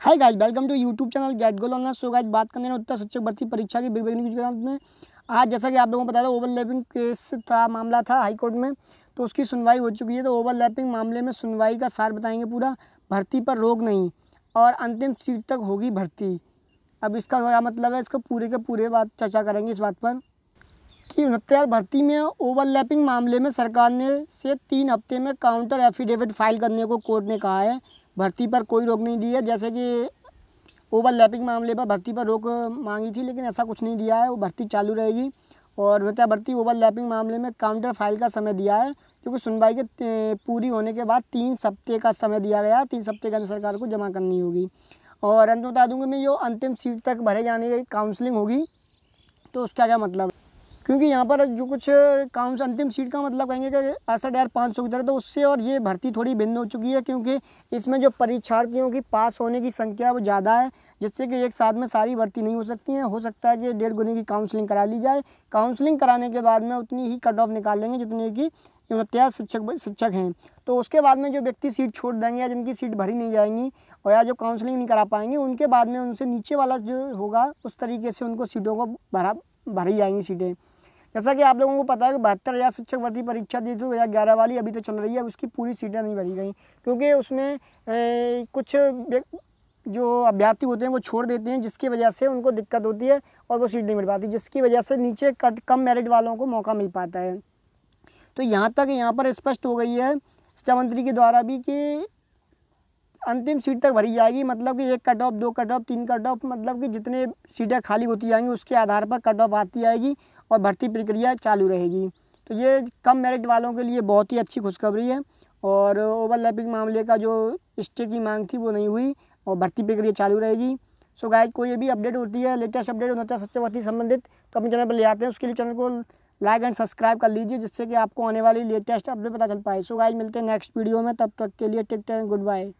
hi guys welcome to YouTube channel get goal online so guys बात करने उत्तर शिक्षक भर्ती परीक्षा की बिग न्यूज में आज जैसा कि आप लोगों को पता था ओवरलैपिंग केस था मामला था हाई कोर्ट में तो उसकी सुनवाई हो चुकी है तो ओवरलैपिंग मामले में सुनवाई का सार बताएंगे पूरा भर्ती पर रोक नहीं और अंतिम सीट तक होगी भर्ती अब इसका क्या मतलब है इसको पूरे के पूरे बात चर्चा करेंगे इस बात पर कि उनहत्तर भर्ती में ओवरलैपिंग मामले में सरकार ने से तीन हफ्ते में काउंटर एफिडेविट फाइल करने को कोर्ट ने कहा है भर्ती पर कोई रोक नहीं दी है जैसे कि ओवरलैपिंग मामले पर भर्ती पर रोक मांगी थी लेकिन ऐसा कुछ नहीं दिया है वो भर्ती चालू रहेगी और भत्या भर्ती ओवरलैपिंग मामले में काउंटर फाइल का समय दिया है क्योंकि सुनवाई के पूरी होने के बाद तीन सप्ते का समय दिया गया तीन सप्ते के अंदर सरकार को जमा करनी होगी और अंत बता दूंगी मैं ये अंतिम सीट तक भरे जाने की काउंसलिंग होगी तो उसका क्या मतलब क्योंकि यहाँ पर जो कुछ काउंस अंतिम सीट का मतलब कहेंगे कि असठ हज़ार पाँच सौ की तरह तो उससे और ये भर्ती थोड़ी भिन्न हो चुकी है क्योंकि इसमें जो परीक्षार्थियों की पास होने की संख्या वो ज़्यादा है जिससे कि एक साथ में सारी भर्ती नहीं हो सकती है हो सकता है कि डेढ़ गुने की काउंसलिंग करा ली जाए काउंसलिंग कराने के बाद में उतनी ही कट ऑफ निकाल लेंगे जितने की उनत्यास शिक्षक शिक्षक हैं तो उसके बाद में जो व्यक्ति सीट छोड़ देंगे या जिनकी सीट भरी नहीं जाएंगी और या जो काउंसलिंग नहीं करा पाएंगे उनके बाद में उनसे नीचे वाला जो होगा उस तरीके से उनको सीटों को भरा भरी जाएंगी सीटें जैसा कि आप लोगों को पता है कि बहत्तर हज़ार शिक्षक भर्ती परीक्षा दी दो हज़ार ग्यारह वाली अभी तो चल रही है उसकी पूरी सीटें नहीं भरी गई क्योंकि उसमें ए, कुछ जो अभ्यर्थी होते हैं वो छोड़ देते हैं जिसकी वजह से उनको दिक्कत होती है और वो सीट नहीं मिल पाती जिसकी वजह से नीचे कट कम मेरिट वालों को मौका मिल पाता है तो यहाँ तक यहाँ पर स्पष्ट हो गई है शिक्षा मंत्री के द्वारा भी कि अंतिम सीट तक भरी जाएगी मतलब कि एक कट ऑफ दो कट ऑफ तीन कट ऑफ मतलब कि जितने सीटें खाली होती जाएंगी उसके आधार पर कट ऑफ आती जाएगी और भर्ती प्रक्रिया चालू रहेगी तो ये कम मेरिट वालों के लिए बहुत ही अच्छी खुशखबरी है और ओवरलैपिंग मामले का जो स्टे की मांग थी वो नहीं हुई और भर्ती प्रक्रिया चालू रहेगी सो गाय कोई भी अपडेट होती है लेटेस्ट अपडेट होता है सच्चे भर्ती संबंधित तो अपने चैनल पर ले आते हैं उसके लिए चैनल को लाइक एंड सब्सक्राइब कर लीजिए जिससे कि आपको आने वाली लेटेस्ट अपडेट पता चल पाए सो so मिलते हैं नेक्स्ट वीडियो में तब तक के लिए टेक केयर गुड बाय